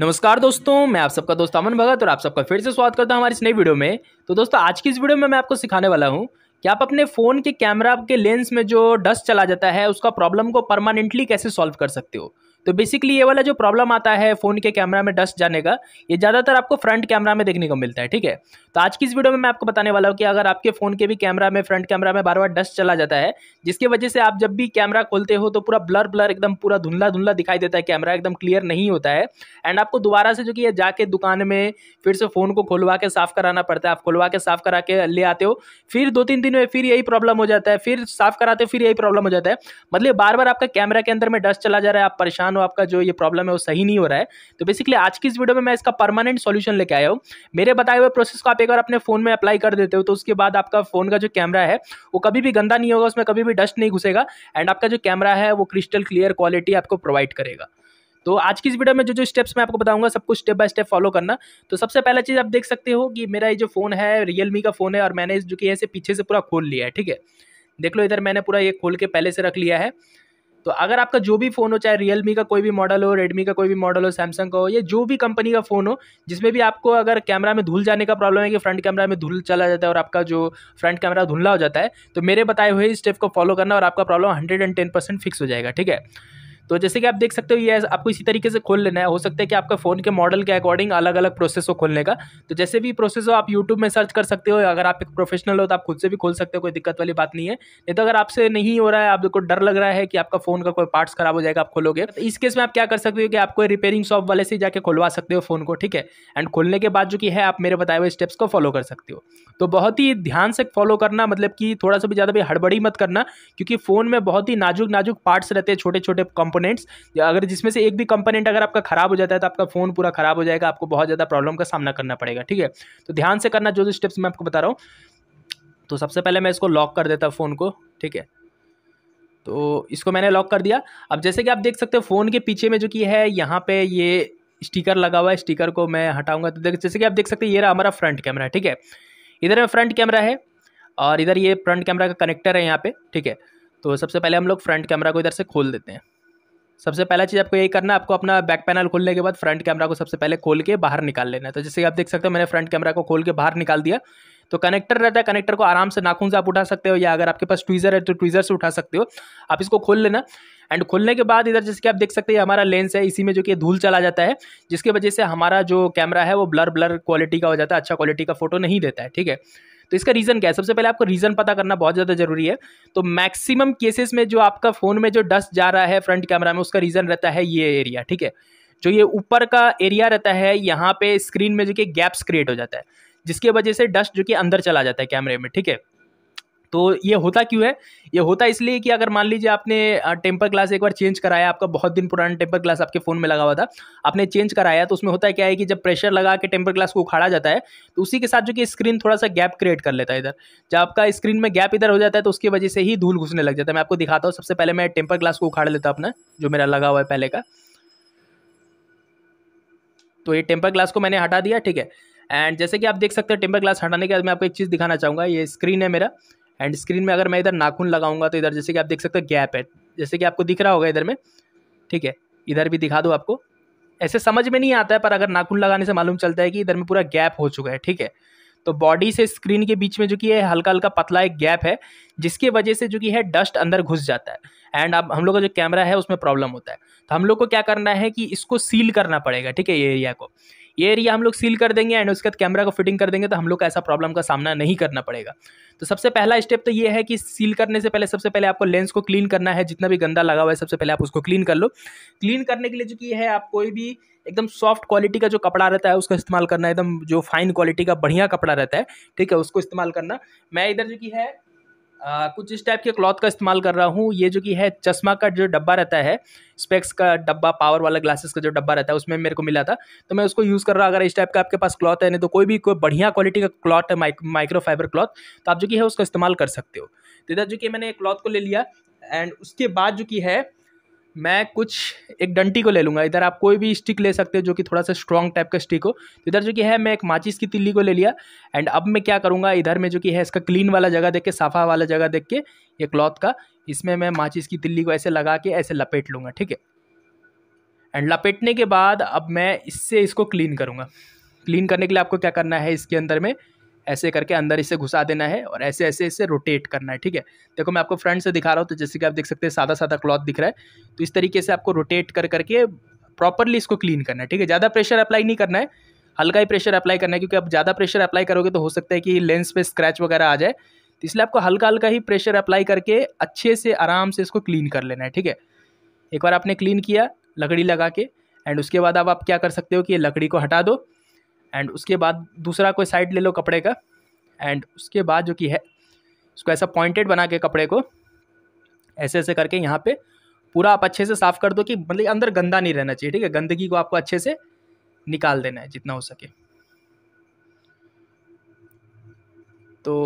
नमस्कार दोस्तों मैं आप सबका दोस्त अमन भगत और आप सबका फिर से स्वागत करता हूं हमारे इस नई वीडियो में तो दोस्तों आज की इस वीडियो में मैं आपको सिखाने वाला हूं कि आप अपने फ़ोन के कैमरा के लेंस में जो डस्ट चला जाता है उसका प्रॉब्लम को परमानेंटली कैसे सॉल्व कर सकते हो तो बेसिकली ये वाला जो प्रॉब्लम आता है फ़ोन के कैमरा में डस्ट जाने का ये ज़्यादातर आपको फ्रंट कैमरा में देखने को मिलता है ठीक है तो आज की इस वीडियो में मैं आपको बताने वाला हूँ कि अगर आपके फ़ोन के भी कैमरा में फ्रंट कैमरा में बार बार डस्ट चला जाता है जिसकी वजह से आप जब भी कैमरा खोलते हो तो पूरा ब्लर ब्लर एकदम पूरा धुंधला धुंधला दिखाई देता है कैमरा एकदम क्लियर नहीं होता है एंड आपको दोबारा से जो कि जाके दुकान में फिर से फ़ोन को खोलवा के साफ़ कराना पड़ता है आप खोलवा के साफ़ करा के ले आते हो फिर दो तीन दिन में फिर यही प्रॉब्लम हो जाता है फिर साफ़ कराते फिर यही प्रॉब्लम हो जाता है मतलब बार बार आपका कैमरा के अंदर में डस्ट चला जा रहा है आप परेशान मानो आपका जो ये प्रॉब्लम है वो सही नहीं हो रहा है तो बेसिकली आज की इस वीडियो में मैं इसका परमानेंट सोल्यूशन लेके आया हूँ मेरे बताए हुए प्रोसेस को आप एक बार अपने फोन में अप्लाई कर देते हो तो उसके बाद आपका फोन का जो कैमरा है वो कभी भी गंदा नहीं होगा उसमें कभी भी डस्ट नहीं घुसेगा एंड आपका जो कैमरा है वो क्रिस्टल क्लियर क्वालिटी आपको प्रोवाइड करेगा तो आज की इस वीडियो में जो जो स्टेप्स मैं आपको बताऊंगा सब कुछ स्टेप बाय स्टेप फॉलो करना तो सबसे पहला चीज़ आप देख सकते हो कि मेरा ये जो फ़ोन है रियलमी का फ़ोन है और मैंने जो कि ऐसे पीछे से पूरा खोल लिया है ठीक है देख लो इधर मैंने पूरा ये खोल के पहले से रख लिया है तो अगर आपका जो भी फ़ोन हो चाहे रियलमी का कोई भी मॉडल हो रेडमी का कोई भी मॉडल हो सैमसंग का हो या जो भी कंपनी का फ़ोन हो जिसमें भी आपको अगर कैमरा में धुल जाने का प्रॉब्लम है कि फ्रंट कैमरा में धुल चला जाता है और आपका जो फ्रंट कैमरा धुलना हो जाता है तो मेरे बताए हुए इस स्टेप को फॉलो करना और आपका problem hundred and ten percent fix हो जाएगा ठीक है तो जैसे कि आप देख सकते हो ये आपको इसी तरीके से खोल लेना है हो सकता है कि आपका फ़ोन के मॉडल के अकॉर्डिंग अलग अलग प्रोसेस हो खोलने का तो जैसे भी प्रोसेस हो आप यूट्यूब में सर्च कर सकते हो अगर आप एक प्रोफेशनल हो तो आप खुद से भी खोल सकते हो कोई दिक्कत वाली बात नहीं है नहीं तो अगर आपसे नहीं हो रहा है आपको डर लग रहा है कि आपका फ़ोन का कोई पार्ट्स खराब हो जाएगा आप खोलोगे तो इस केस में आप क्या कर सकते हो कि आपको रिपेयरिंग शॉप वाले से जाकर खुलवा सकते हो फ़ोन को ठीक है एंड खोलने के बाद जो कि है आप मेरे बताए हुए स्टेप्स को फॉलो कर सकते हो तो बहुत ही ध्यान से फॉलो करना मतलब कि थोड़ा सा भी ज़्यादा भी हड़बड़ी मत करना क्योंकि फ़ोन में बहुत ही नाजुक नाजुक पार्ट्स रहते हैं छोटे छोटे कंपनी कंपोनेंट्स अगर जिसमें से एक भी कंपोनेंट अगर आपका खराब हो जाता है तो आपका फ़ोन पूरा खराब हो जाएगा आपको बहुत ज़्यादा प्रॉब्लम का सामना करना पड़ेगा ठीक है तो ध्यान से करना जो जो स्टेप्स मैं आपको बता रहा हूँ तो सबसे पहले मैं इसको लॉक कर देता हूँ फ़ोन को ठीक है तो इसको मैंने लॉक कर दिया अब जैसे कि आप देख सकते हो फ़ोन के पीछे में जो कि है यहाँ पे ये स्टिकर लगा हुआ है स्टिकर को मैं हटाऊंगा तो जैसे कि आप देख सकते हैं ये रहा हमारा फ्रंट कैमरा ठीक है इधर में फ्रंट कैमरा है और इधर ये फ्रंट कैमरा का कनेक्टर है यहाँ पे ठीक है तो सबसे पहले हम लोग फ्रंट कैमरा को इधर से खोल देते हैं सबसे पहला चीज़ आपको यही करना है आपको अपना बैक पैनल खोलने के बाद फ्रंट कैमरा को सबसे पहले खोल के बाहर निकाल लेना है तो जैसे आप देख सकते हो मैंने फ्रंट कैमरा को खोल के बाहर निकाल दिया तो कनेक्टर रहता है कनेक्टर को आराम से नाखून से आप उठा सकते हो या अगर आपके पास ट्वीज़र है तो ट्वीज़र से उठा सकते हो आप इसको खोल लेना एंड खोलने के बाद इधर जैसे कि आप देख सकते हैं हमारा लेंस है इसी में जो कि धूल चला जाता है जिसकी वजह से हमारा जो कैमरा है वो ब्लर ब्लर क्वालिटी का हो जाता है अच्छा क्वालिटी का फोटो नहीं देता है ठीक है तो इसका रीज़न क्या है सबसे पहले आपको रीज़न पता करना बहुत ज़्यादा ज़रूरी है तो मैक्सिमम केसेस में जो आपका फ़ोन में जो डस्ट जा रहा है फ्रंट कैमरा में उसका रीज़न रहता है ये एरिया ठीक है जो ये ऊपर का एरिया रहता है यहाँ पे स्क्रीन में जो कि गैप्स क्रिएट हो जाता है जिसकी वजह से डस्ट जो कि अंदर चला जाता है कैमरे में ठीक है तो ये होता क्यों है ये होता इसलिए कि अगर मान लीजिए आपने टेम्पर ग्लास एक बार चेंज कराया आपका बहुत दिन पुराना टेम्पर ग्लास आपके फ़ोन में लगा हुआ था आपने चेंज कराया तो उसमें होता है क्या है कि जब प्रेशर लगा के टेम्पर ग्लास को उखाड़ा जाता है तो उसी के साथ जो कि स्क्रीन थोड़ा सा गैप क्रिएट कर लेता है इधर जब आपका स्क्रीन में गैप इधर हो जाता है तो उसकी वजह से ही धूल घुसने लग जाता है मैं आपको दिखाता हूँ सबसे पहले मैं टेम्पर ग्लास को उखाड़ लेता अपना जो मेरा लगा हुआ है पहले का तो ये टेम्पर ग्लास को मैंने हटा दिया ठीक है एंड जैसे कि आप देख सकते हैं टेम्पर ग्लास हटाने के बाद मैं आपको एक चीज़ दिखाना चाहूँगा ये स्क्रीन है मेरा एंड स्क्रीन में अगर मैं इधर नाखून लगाऊंगा तो इधर जैसे कि आप देख सकते हो गैप है जैसे कि आपको दिख रहा होगा इधर में ठीक है इधर भी दिखा दो आपको ऐसे समझ में नहीं आता है पर अगर नाखून लगाने से मालूम चलता है कि इधर में पूरा गैप हो चुका है ठीक है तो बॉडी से स्क्रीन के बीच में जो कि है हल्का हल्का पतला एक गैप है जिसकी वजह से जो कि है डस्ट अंदर घुस जाता है एंड अब हम लोग का जो कैमरा है उसमें प्रॉब्लम होता है तो हम लोग को क्या करना है कि इसको सील करना पड़ेगा ठीक है ये एरिया को ये एरिया हम लोग सील कर देंगे एंड उसके बाद कैमरा को फिटिंग कर देंगे तो हम लोग को ऐसा प्रॉब्लम का सामना नहीं करना पड़ेगा तो सबसे पहला स्टेप तो ये है कि सील करने से पहले सबसे पहले आपको लेंस को क्लीन करना है जितना भी गंदा लगा हुआ है सबसे पहले आप उसको क्लीन कर लो क्लीन करने के लिए जो कि है आप कोई भी एकदम सॉफ्ट क्वालिटी का जो कपड़ा रहता है उसका इस्तेमाल करना एकदम जो फाइन क्वालिटी का बढ़िया कपड़ा रहता है ठीक है उसको इस्तेमाल करना मैं इधर जो कि है आ, कुछ इस टाइप के क्लॉथ का इस्तेमाल कर रहा हूँ ये जो कि है चश्मा का जो डब्बा रहता है स्पेक्स का डब्बा पावर वाला ग्लासेस का जो डब्बा रहता है उसमें मेरे को मिला था तो मैं उसको यूज़ कर रहा अगर इस टाइप का आपके पास क्लॉथ है नहीं तो कोई भी कोई बढ़िया क्वालिटी का क्लॉथ है माइक्रो फाइबर क्लॉथ तो आप जो कि है उसका इस्तेमाल कर सकते हो तो इधर जो कि मैंने क्लॉथ को ले लिया एंड उसके बाद जो कि है मैं कुछ एक डंटी को ले लूँगा इधर आप कोई भी स्टिक ले सकते हो जो कि थोड़ा सा स्ट्रॉन्ग टाइप का स्टिक हो तो इधर जो कि है मैं एक माचिस की तिल्ली को ले लिया एंड अब मैं क्या करूँगा इधर में जो कि है इसका क्लीन वाला जगह देख के साफा वाला जगह देख के ये क्लॉथ का इसमें मैं माचिस की तिल्ली को ऐसे लगा के ऐसे लपेट लूँगा ठीक है एंड लपेटने के बाद अब मैं इससे इसको क्लीन करूँगा क्लीन करने के लिए आपको क्या करना है इसके अंदर में ऐसे करके अंदर इसे घुसा देना है और ऐसे ऐसे इसे रोटेट करना है ठीक है देखो मैं आपको फ्रंट से दिखा रहा हूँ तो जैसे कि आप देख सकते हैं सादा सादा क्लॉथ दिख रहा है तो इस तरीके से आपको रोटेट कर करके प्रॉपरली इसको क्लीन करना है ठीक है ज़्यादा प्रेशर अप्लाई नहीं करना है हल्का ही प्रेशर अप्लाई करना है क्योंकि आप ज़्यादा प्रेशर अप्लाई करोगे तो हो सकता है कि लेंस पे स्क्रैच वगैरह आ जाए तो इसलिए आपको हल्का हल्का ही प्रेशर अप्लाई करके अच्छे से आराम से इसको क्लीन कर लेना है ठीक है एक बार आपने क्लीन किया लकड़ी लगा के एंड उसके बाद अब आप क्या कर सकते हो कि लकड़ी को हटा दो एंड उसके बाद दूसरा कोई साइड ले लो कपड़े का एंड उसके बाद जो कि है उसको ऐसा पॉइंटेड बना के कपड़े को ऐसे ऐसे करके यहाँ पे पूरा आप अच्छे से साफ़ कर दो कि मतलब अंदर गंदा नहीं रहना चाहिए ठीक है गंदगी को आपको अच्छे से निकाल देना है जितना हो सके तो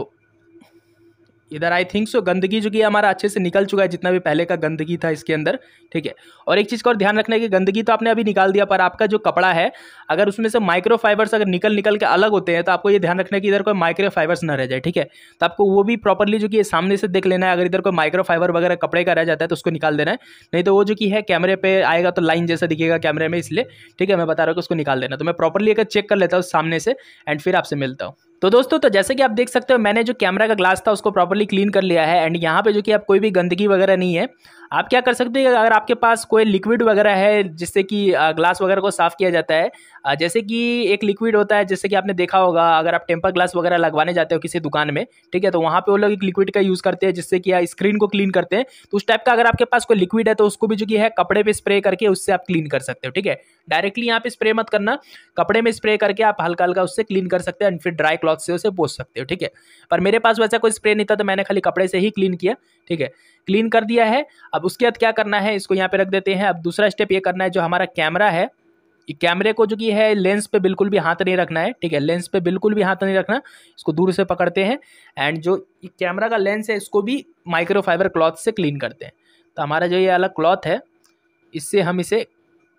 इधर आई थिंक सो गंदगी जो कि हमारा अच्छे से निकल चुका है जितना भी पहले का गंदगी था इसके अंदर ठीक है और एक चीज़ का और ध्यान रखना है कि गंदगी तो आपने अभी निकाल दिया पर आपका जो कपड़ा है अगर उसमें से माइक्रोफाइबर्स अगर निकल निकल के अलग होते हैं तो आपको ये ध्यान रखना है कि इधर कोई माइक्रोफाइबर्स ना रह जाए ठीक है तो आपको वो भी प्रॉपरली जो कि सामने से देख लेना है अगर इधर कोई माइक्रोफाइबर वगैरह कपड़े का रह जाता है तो उसको निकाल देना है नहीं तो वो जो कि है कैमरे पर आएगा तो लाइन जैसा दिखेगा कैमरे में इसलिए ठीक है मैं बता रहा हूँ कि उसको निकाल देना तो मैं प्रॉपरली अगर चेक कर लेता हूँ सामने से एंड फिर आपसे मिलता हूँ तो दोस्तों तो जैसे कि आप देख सकते हो मैंने जो कैमरा का ग्लास था उसको प्रॉपरली क्लीन कर लिया है एंड यहाँ पे जो कि आप कोई भी गंदगी वगैरह नहीं है आप क्या कर सकते हैं अगर आपके पास कोई लिक्विड वगैरह है जिससे कि ग्लास वगैरह को साफ़ किया जाता है जैसे कि एक लिक्विड होता है जैसे कि आपने देखा होगा अगर आप टेम्पर ग्लास वगैरह लगवाने जाते हो किसी दुकान में ठीक है तो वहाँ पे वो लोग एक लिक्विड का यूज़ करते हैं जिससे कि स्क्रीन को क्लीन करते हैं तो उस टाइप का अगर आपके पास कोई लिक्विड है तो उसको भी जो कि है कपड़े पर स्प्रे करके उससे आप क्लीन कर सकते हो ठीक है डायरेक्टली यहाँ पे स्प्रे मत करना कपड़े में स्प्रे करके आप हल्का हल्का उससे क्लीन कर सकते हो एंड फिर ड्राई क्लॉथ से उसे पोस सकते हो ठीक है पर मेरे पास वैसा कोई स्प्रे नहीं था तो मैंने खाली कपड़े से ही क्लीन किया ठीक है क्लीन कर दिया है अब उसके बाद क्या करना है इसको यहाँ पे रख देते हैं अब दूसरा स्टेप ये करना है जो हमारा कैमरा है ये कैमरे को जो कि है लेंस पे बिल्कुल भी हाथ नहीं रखना है ठीक है लेंस पे बिल्कुल भी हाथ नहीं रखना इसको दूर से पकड़ते हैं एंड जो कैमरा का लेंस है इसको भी माइक्रोफाइबर क्लॉथ से क्लीन करते हैं तो हमारा जो ये अलग क्लॉथ है इससे हम इसे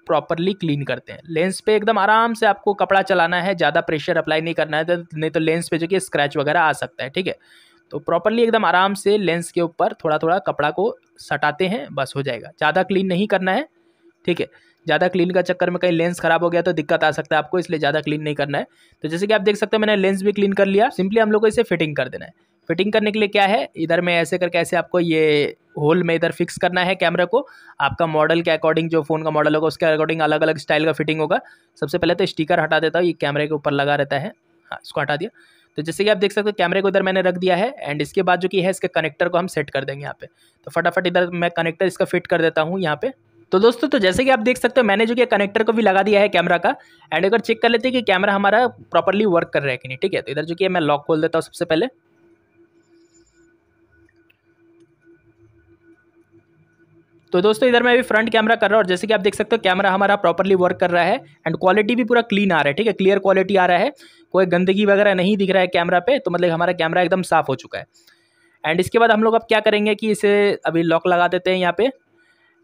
प्रॉपरली क्लीन करते हैं लेंस पे एकदम आराम से आपको कपड़ा चलाना है ज़्यादा प्रेशर अप्लाई नहीं करना है नहीं तो लेंस पे जो कि स्क्रैच वगैरह आ सकता है ठीक है तो प्रॉपरली एकदम आराम से लेंस के ऊपर थोड़ा थोड़ा कपड़ा को सटाते हैं बस हो जाएगा ज़्यादा क्लीन नहीं करना है ठीक है ज़्यादा क्लीन का चक्कर में कहीं लेंस खराब हो गया तो दिक्कत आ सकता है आपको इसलिए ज़्यादा क्लीन नहीं करना है तो जैसे कि आप देख सकते हैं मैंने लेंस भी क्लीन कर लिया सिंपली हम लोग को इसे फिटिंग कर देना है फिटिंग करने के लिए क्या है इधर में ऐसे करके ऐसे आपको ये होल में इधर फिक्स करना है कैमरा को आपका मॉडल के अकॉर्डिंग जो फ़ोन का मॉडल होगा उसके अकॉर्डिंग अलग अलग स्टाइल का फिटिंग होगा सबसे पहले तो स्टिकर हटा देता हूँ ये कैमरे के ऊपर लगा रहता है हाँ इसको हटा दिया तो जैसे कि आप देख सकते हो कैमरे को इधर मैंने रख दिया है एंड इसके बाद जो कि है इसके कनेक्टर को हम सेट कर देंगे यहाँ पे तो फटाफट इधर मैं कनेक्टर इसका फिट कर देता हूँ यहाँ पे तो दोस्तों तो जैसे कि आप देख सकते हो मैंने जो कि कनेक्टर को भी लगा दिया है कैमरा का एंड अगर चेक कर लेते हैं कि कैमरा हमारा प्रॉपरली वर्क कर रहा है कि नहीं ठीक है तो इधर जो कि मैं लॉक खोल देता हूँ सबसे पहले तो दोस्तों इधर मैं अभी फ्रंट कैमरा कर रहा हूँ और जैसे कि आप देख सकते हो कैमरा हमारा प्रॉपरली वर्क कर रहा है एंड क्वालिटी भी पूरा क्लीन आ रहा है ठीक है क्लियर क्वालिटी आ रहा है कोई गंदगी वगैरह नहीं दिख रहा है कैमरा पे तो मतलब हमारा कैमरा एकदम साफ हो चुका है एंड इसके बाद हम लोग अब क्या करेंगे कि इसे अभी लॉक लगा देते हैं यहाँ पे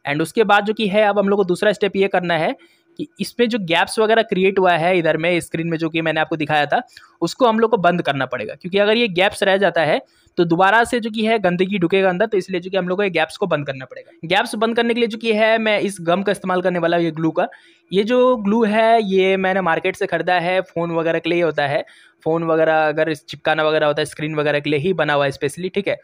एंड उसके बाद जो कि है अब हम लोग को दूसरा स्टेप ये करना है कि इसमें जो गैप्स वगैरह क्रिएट हुआ है इधर में स्क्रीन में जो कि मैंने आपको दिखाया था उसको हम लोग को बंद करना पड़ेगा क्योंकि अगर ये गैप्स रह जाता है तो दोबारा से जो कि है गंदगी ढुकेगा अंदर तो इसलिए जो कि हम लोग को ये गैप्स को बंद करना पड़ेगा गैप्स बंद करने के लिए जो कि है मैं इस गम का इस्तेमाल करने वाला ये ग्लू का ये जो ग्लू है ये मैंने मार्केट से ख़रीदा है फ़ोन वगैरह के लिए होता है फ़ोन वगैरह अगर चिपकाना वगैरह होता है स्क्रीन वगैरह के लिए ही बना हुआ है स्पेशली ठीक है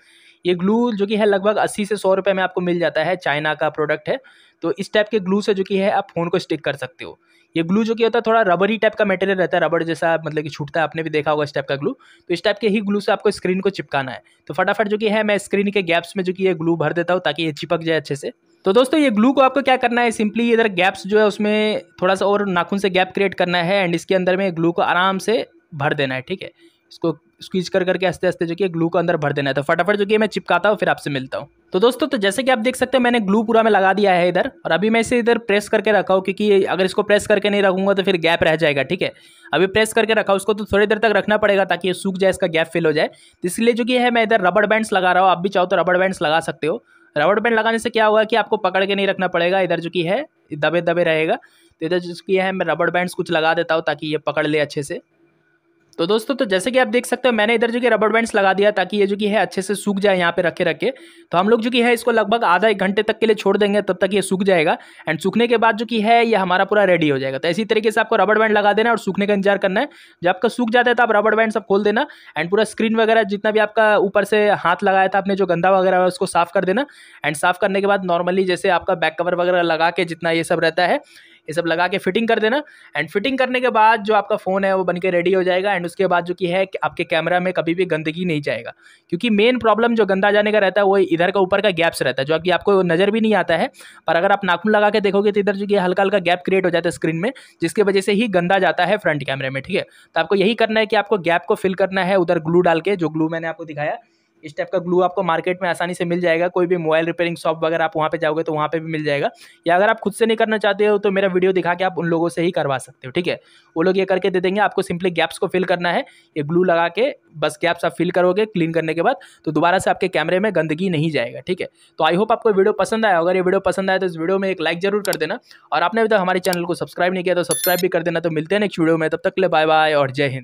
ये ग्लू जो कि है लगभग अस्सी से सौ रुपये में आपको मिल जाता है चाइना का प्रोडक्ट है तो इस टाइप के ग्लू से जो कि है आप फ़ोन को स्टिक कर सकते हो ये ग्लू जो कि होता है थोड़ा रबरी टाइप का मटेरियल रहता है रबड़ जैसा मतलब कि छूटता है आपने भी देखा होगा इस टाइप का ग्लू तो इस टाइप के ही ग्लू से आपको स्क्रीन को चिपकाना है तो फटाफट जो कि है मैं स्क्रीन के गैप्स में जो कि ये ग्लू भर देता हूँ ताकि ये चिपक जाए अच्छे से तो दोस्तों ये ग्लू को आपको क्या करना है सिंपली इधर गैप्स जो है उसमें थोड़ा सा और नाखून से गैप क्रिएट करना है एंड इसके अंदर में ग्लू को आराम से भर देना है ठीक है उसको स्क्वीज कर करके आस्ते आस्ते जो कि ग्लू को अंदर भर देना है तो फटाफट जो कि मैं चिपकाता हूँ फिर आपसे मिलता हूँ तो दोस्तों तो जैसे कि आप देख सकते हो मैंने ग्लू पूरा में लगा दिया है इधर और अभी मैं इसे इधर प्रेस करके रखा हूँ क्योंकि अगर इसको प्रेस करके नहीं रखूंगा तो फिर गैप रह जाएगा ठीक है अभी प्रेस करके रखा उसको तो थोड़ी देर तक रखना पड़ेगा ताकि ये सूख जाए इसका गैप फिल हो जाए तो इसलिए जो कि है मैं इधर रबड़ बैंड्स लगा रहा हूँ आप भी चाहो तो रबड़ बैंड्स लगा सकते हो रबड़ बैंड लगाने से क्या होगा कि आपको पकड़ के नहीं रखना पड़ेगा इधर जो कि है दबे दबे रहेगा तो इधर जो कि है मैं रबड़ बैंड्स कुछ लगा देता हूँ ताकि ये पकड़ ले अच्छे से तो दोस्तों तो जैसे कि आप देख सकते हो मैंने इधर जो कि रबर बैंड्स लगा दिया ताकि ये जो कि है अच्छे से सूख जाए यहाँ पे रखे रखे तो हम लोग जो कि है इसको लगभग आधा एक घंटे तक के लिए छोड़ देंगे तब तक ये सूख जाएगा एंड सूखने के बाद जो कि है ये हमारा पूरा रेडी हो जाएगा तो इसी तरीके से आपको रबड़ बैंड लगा देना और सूखने का इंतजार करना है जब आपका सूख जाता है तो आप रबड़ बैंड सब खोल देना एंड पूरा स्क्रीन वगैरह जितना भी आपका ऊपर से हाथ लगाया था आपने जो गंदा वगैरह है उसको साफ कर देना एंड साफ करने के बाद नॉर्मली जैसे आपका बैक कवर वगैरह लगा के जितना ये सब रहता है ये सब लगा के फिटिंग कर देना एंड फिटिंग करने के बाद जो आपका फ़ोन है वो बन के रेडी हो जाएगा एंड उसके बाद जो कि है कि आपके कैमरा में कभी भी गंदगी नहीं जाएगा क्योंकि मेन प्रॉब्लम जो गंदा जाने का रहता है वो इधर का ऊपर का गैप्स रहता है जो कि आपको नज़र भी नहीं आता है पर अगर आप नाखून लगा के देखोगे तो इधर जो कि हल्का हल्का गैप क्रिएट हो जाता है स्क्रीन में जिसकी वजह से ही गंदा जाता है फ्रंट कैमरे में ठीक है तो आपको यही करना है कि आपको गैप को फिल करना है उधर ग्लू डाल के जो ग्लू मैंने आपको दिखाया इस टाइप का ग्लू आपको मार्केट में आसानी से मिल जाएगा कोई भी मोबाइल रिपेयरिंग शॉप वगैरह आप वहाँ पर जाओगे तो वहाँ पर भी मिल जाएगा या अगर आप खुद से नहीं करना चाहते हो तो मेरा वीडियो दिखा के आप उन लोगों से ही करवा सकते हो ठीक है वो लोग ये करके दे देंगे आपको सिंपली गैप्स को फिल करना है ये ग्लू लगा के बस गैप्स आप फिल करोगे क्लीन करने के बाद तो दोबारा से आपके कैमरे में गंदगी नहीं जाएगा ठीक है तो आई होप आपको वीडियो पसंद आया अगर ये वीडियो पसंद आया तो इस वीडियो में एक लाइक जरूर कर देना और आपने अभी तक हमारे चैनल को सब्सक्राइब नहीं किया तो सब्सक्राइब भी कर देना तो मिलते हैं नेक्स्ट वीडियो में तब तक ले बाय बाय और जय हिंद